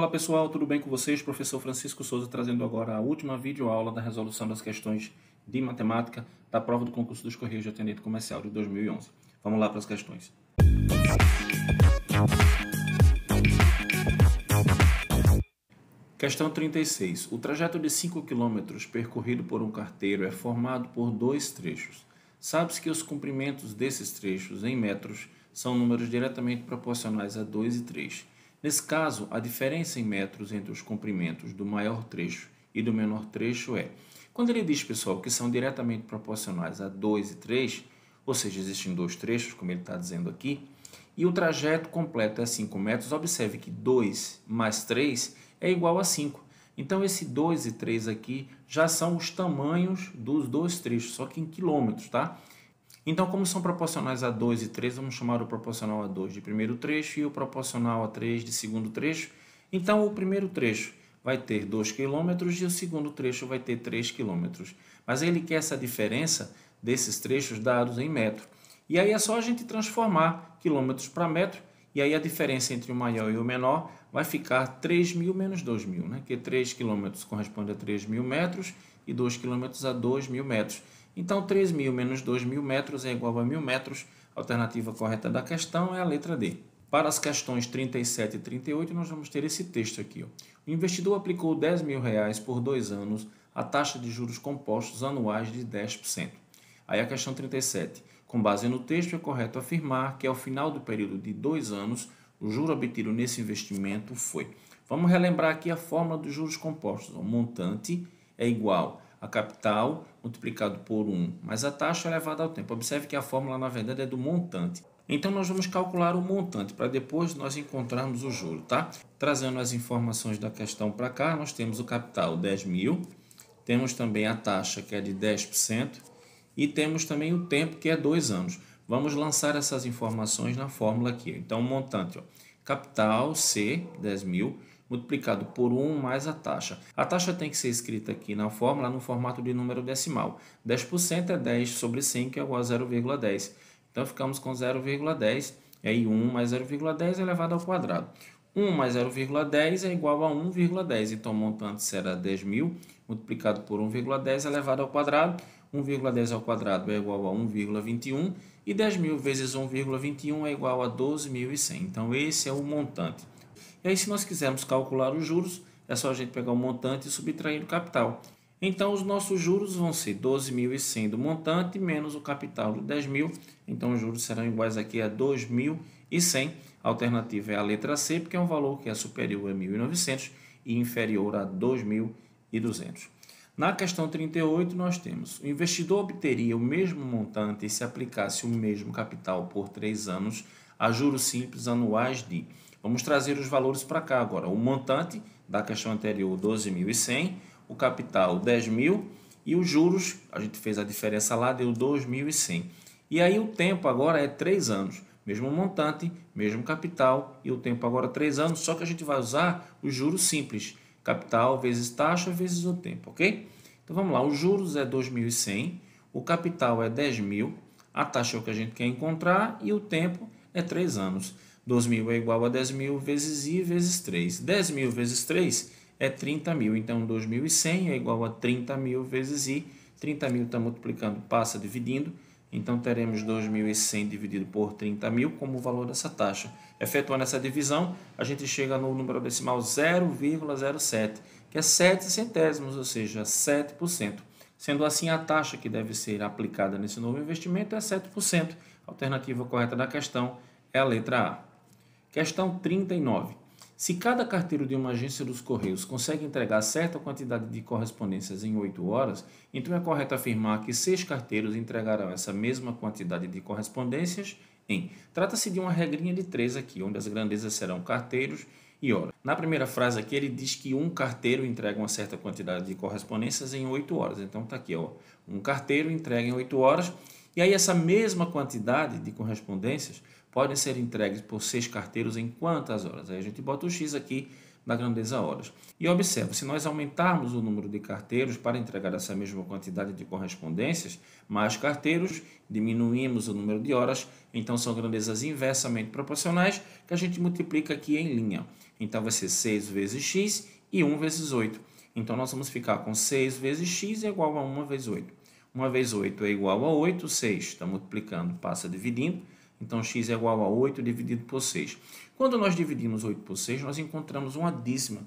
Olá pessoal, tudo bem com vocês? Professor Francisco Souza trazendo agora a última videoaula da resolução das questões de matemática da prova do concurso dos Correios de Atendimento Comercial de 2011. Vamos lá para as questões. Questão 36. O trajeto de 5 km percorrido por um carteiro é formado por dois trechos. Sabe-se que os comprimentos desses trechos em metros são números diretamente proporcionais a 2 e 3. Nesse caso, a diferença em metros entre os comprimentos do maior trecho e do menor trecho é. Quando ele diz, pessoal, que são diretamente proporcionais a 2 e 3, ou seja, existem dois trechos, como ele está dizendo aqui, e o trajeto completo é 5 metros, observe que 2 mais 3 é igual a 5. Então, esse 2 e 3 aqui já são os tamanhos dos dois trechos, só que em quilômetros, tá? Então, como são proporcionais a 2 e 3, vamos chamar o proporcional a 2 de primeiro trecho e o proporcional a 3 de segundo trecho. Então, o primeiro trecho vai ter 2 km e o segundo trecho vai ter 3 km. Mas ele quer essa diferença desses trechos dados em metro. E aí é só a gente transformar quilômetros para metro e aí a diferença entre o maior e o menor vai ficar 3.000 menos 2.000, né? que 3 km corresponde a 3.000 metros e 2 km a 2.000 metros. Então, 3.000 menos 2.000 metros é igual a 1.000 metros. A alternativa correta da questão é a letra D. Para as questões 37 e 38, nós vamos ter esse texto aqui. Ó. O investidor aplicou 10 mil reais por dois anos a taxa de juros compostos anuais de 10%. Aí a questão 37. Com base no texto, é correto afirmar que ao final do período de dois anos, o juro obtido nesse investimento foi. Vamos relembrar aqui a fórmula dos juros compostos. O montante é igual a capital multiplicado por 1 mais a taxa é elevada ao tempo. Observe que a fórmula, na verdade, é do montante. Então, nós vamos calcular o montante para depois nós encontrarmos o juro, tá? Trazendo as informações da questão para cá, nós temos o capital 10 mil, temos também a taxa que é de 10% e temos também o tempo que é 2 anos. Vamos lançar essas informações na fórmula aqui. Então, montante, ó, capital C, 10 mil, multiplicado por 1 mais a taxa. A taxa tem que ser escrita aqui na fórmula no formato de número decimal. 10% é 10 sobre 100, que é igual a 0,10. Então ficamos com 0,10, e aí 1 mais 0,10 elevado ao quadrado. 1 mais 0,10 é igual a 1,10, então o montante será 10.000 multiplicado por 1,10 é elevado ao quadrado, 1,10 ao quadrado é igual a 1,21 e 10.000 vezes 1,21 é igual a 12.100. Então, esse é o montante. E aí, se nós quisermos calcular os juros, é só a gente pegar o montante e subtrair o capital. Então, os nossos juros vão ser 12.100 do montante menos o capital de 10.000. Então, os juros serão iguais aqui a 2.100. A alternativa é a letra C, porque é um valor que é superior a 1.900 e inferior a 2.200. Na questão 38, nós temos: o investidor obteria o mesmo montante se aplicasse o mesmo capital por três anos a juros simples anuais de Vamos trazer os valores para cá agora. O montante da questão anterior, 12.100, o capital, 10.000 e os juros, a gente fez a diferença lá, deu 2.100. E aí o tempo agora é 3 anos. Mesmo montante, mesmo capital e o tempo agora 3 é anos, só que a gente vai usar os juros simples. Capital vezes taxa vezes o tempo, ok? Então vamos lá, os juros é 2.100, o capital é 10.000, a taxa é o que a gente quer encontrar e o tempo é 3 anos. 2.000 é igual a 10 mil vezes i vezes 3. 10 mil vezes 3 é 30 mil, então 2.100 é igual a 30 mil vezes i. 30 mil está multiplicando, passa dividindo, então teremos 2.100 dividido por 30 mil como o valor dessa taxa. Efetuando essa divisão, a gente chega no número decimal 0,07, que é 7 centésimos, ou seja, 7%. Sendo assim, a taxa que deve ser aplicada nesse novo investimento é 7%. A alternativa correta da questão é a letra A. Questão 39. Se cada carteiro de uma agência dos Correios consegue entregar certa quantidade de correspondências em 8 horas, então é correto afirmar que seis carteiros entregarão essa mesma quantidade de correspondências em. Trata-se de uma regrinha de três aqui, onde as grandezas serão carteiros e horas. Na primeira frase aqui, ele diz que um carteiro entrega uma certa quantidade de correspondências em 8 horas. Então está aqui, ó. um carteiro entrega em 8 horas e aí essa mesma quantidade de correspondências podem ser entregues por seis carteiros em quantas horas? Aí a gente bota o X aqui na grandeza horas. E observa, se nós aumentarmos o número de carteiros para entregar essa mesma quantidade de correspondências, mais carteiros, diminuímos o número de horas, então são grandezas inversamente proporcionais que a gente multiplica aqui em linha. Então vai ser 6 vezes x e 1 vezes 8. Então nós vamos ficar com 6 vezes x igual a 1 vezes 8. 1 vezes 8 é igual a 8, 6 está multiplicando, passa dividindo. Então, x é igual a 8 dividido por 6. Quando nós dividimos 8 por 6, nós encontramos uma dízima,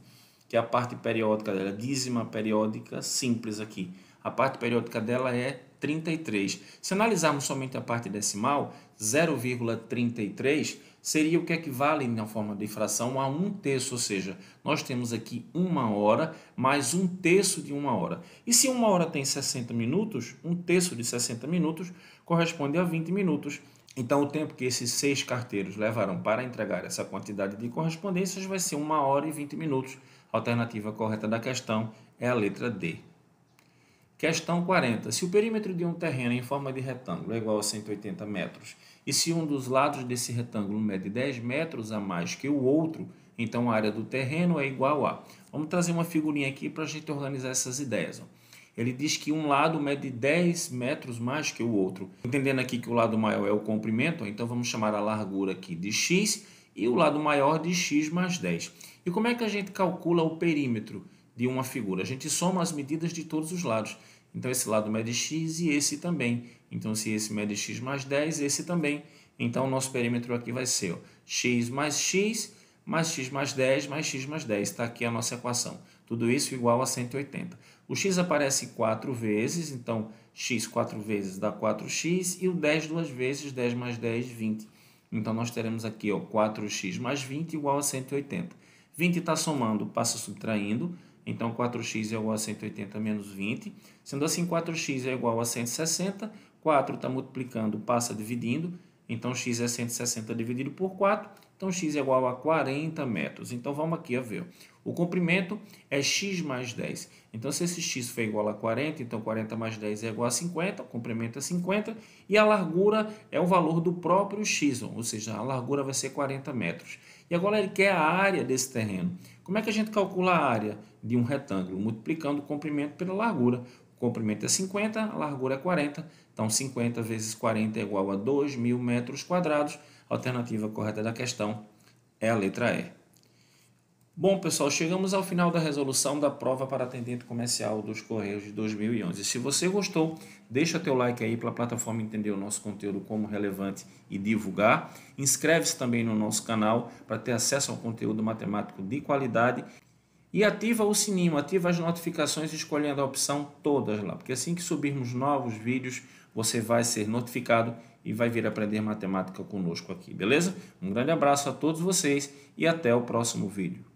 que é a parte periódica dela, dízima periódica simples aqui. A parte periódica dela é 33. Se analisarmos somente a parte decimal, 0,33 seria o que equivale, na forma de fração, a um terço, ou seja, nós temos aqui uma hora mais um terço de uma hora. E se uma hora tem 60 minutos, um terço de 60 minutos corresponde a 20 minutos. Então, o tempo que esses seis carteiros levarão para entregar essa quantidade de correspondências vai ser uma hora e 20 minutos. A alternativa correta da questão é a letra D. Questão 40. Se o perímetro de um terreno em forma de retângulo é igual a 180 metros e se um dos lados desse retângulo mede 10 metros a mais que o outro, então a área do terreno é igual a. Vamos trazer uma figurinha aqui para a gente organizar essas ideias. Ó. Ele diz que um lado mede 10 metros mais que o outro. Entendendo aqui que o lado maior é o comprimento, então vamos chamar a largura aqui de x e o lado maior de x mais 10. E como é que a gente calcula o perímetro? de uma figura. A gente soma as medidas de todos os lados. Então, esse lado mede é x e esse também. Então, se esse mede é x mais 10, esse também. Então, o nosso perímetro aqui vai ser ó, x mais x, mais x mais 10, mais x mais 10. Está aqui a nossa equação. Tudo isso igual a 180. O x aparece 4 vezes, então x 4 vezes dá 4x, e o 10 duas vezes, 10 mais 10, 20. Então, nós teremos aqui ó, 4x mais 20 igual a 180. 20 está somando, passa subtraindo. Então, 4x é igual a 180 menos 20. Sendo assim, 4x é igual a 160. 4 está multiplicando, passa dividindo. Então, x é 160 dividido por 4. Então, x é igual a 40 metros. Então, vamos aqui a ver. O comprimento é x mais 10. Então, se esse x for igual a 40, então 40 mais 10 é igual a 50. O comprimento é 50. E a largura é o valor do próprio x, ou seja, a largura vai ser 40 metros. E agora ele quer a área desse terreno. Como é que a gente calcula a área de um retângulo? Multiplicando o comprimento pela largura. O comprimento é 50, a largura é 40. Então, 50 vezes 40 é igual a 2 mil metros quadrados. A alternativa correta da questão é a letra E. Bom, pessoal, chegamos ao final da resolução da prova para atendente comercial dos Correios de 2011. Se você gostou, deixa teu like aí para a plataforma entender o nosso conteúdo como relevante e divulgar. Inscreve-se também no nosso canal para ter acesso ao conteúdo matemático de qualidade e ativa o sininho, ativa as notificações escolhendo a opção todas lá, porque assim que subirmos novos vídeos, você vai ser notificado e vai vir aprender matemática conosco aqui, beleza? Um grande abraço a todos vocês e até o próximo vídeo.